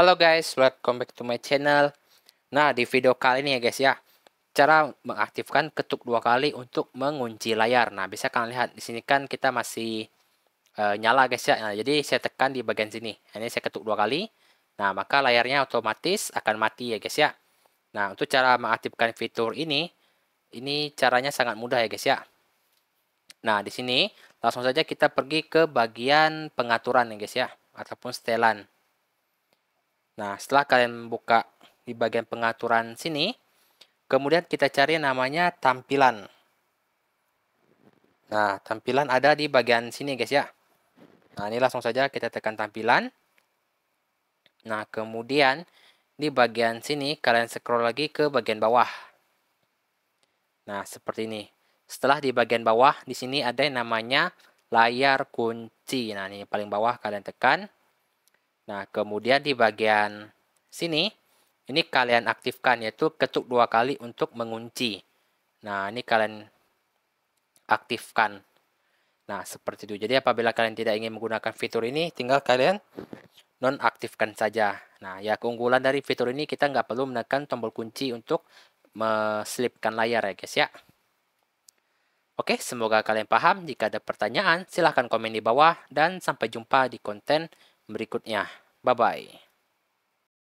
Halo guys, welcome back to my channel. Nah, di video kali ini ya guys ya, cara mengaktifkan ketuk dua kali untuk mengunci layar. Nah, bisa kalian lihat di sini kan kita masih uh, nyala guys ya. Nah, jadi saya tekan di bagian sini. Nah, ini saya ketuk dua kali. Nah, maka layarnya otomatis akan mati ya guys ya. Nah, untuk cara mengaktifkan fitur ini, ini caranya sangat mudah ya guys ya. Nah, di sini langsung saja kita pergi ke bagian pengaturan ya guys ya, ataupun setelan. Nah, setelah kalian buka di bagian pengaturan sini, kemudian kita cari namanya tampilan. Nah, tampilan ada di bagian sini guys ya. Nah, ini langsung saja kita tekan tampilan. Nah, kemudian di bagian sini kalian scroll lagi ke bagian bawah. Nah, seperti ini. Setelah di bagian bawah, di sini ada yang namanya layar kunci. Nah, ini paling bawah kalian tekan. Nah, kemudian di bagian sini, ini kalian aktifkan yaitu ketuk dua kali untuk mengunci. Nah, ini kalian aktifkan. Nah, seperti itu. Jadi apabila kalian tidak ingin menggunakan fitur ini, tinggal kalian nonaktifkan saja. Nah, ya keunggulan dari fitur ini kita nggak perlu menekan tombol kunci untuk meslipkan layar ya guys ya. Oke, semoga kalian paham. Jika ada pertanyaan, silahkan komen di bawah. Dan sampai jumpa di konten berikutnya. Bye-bye.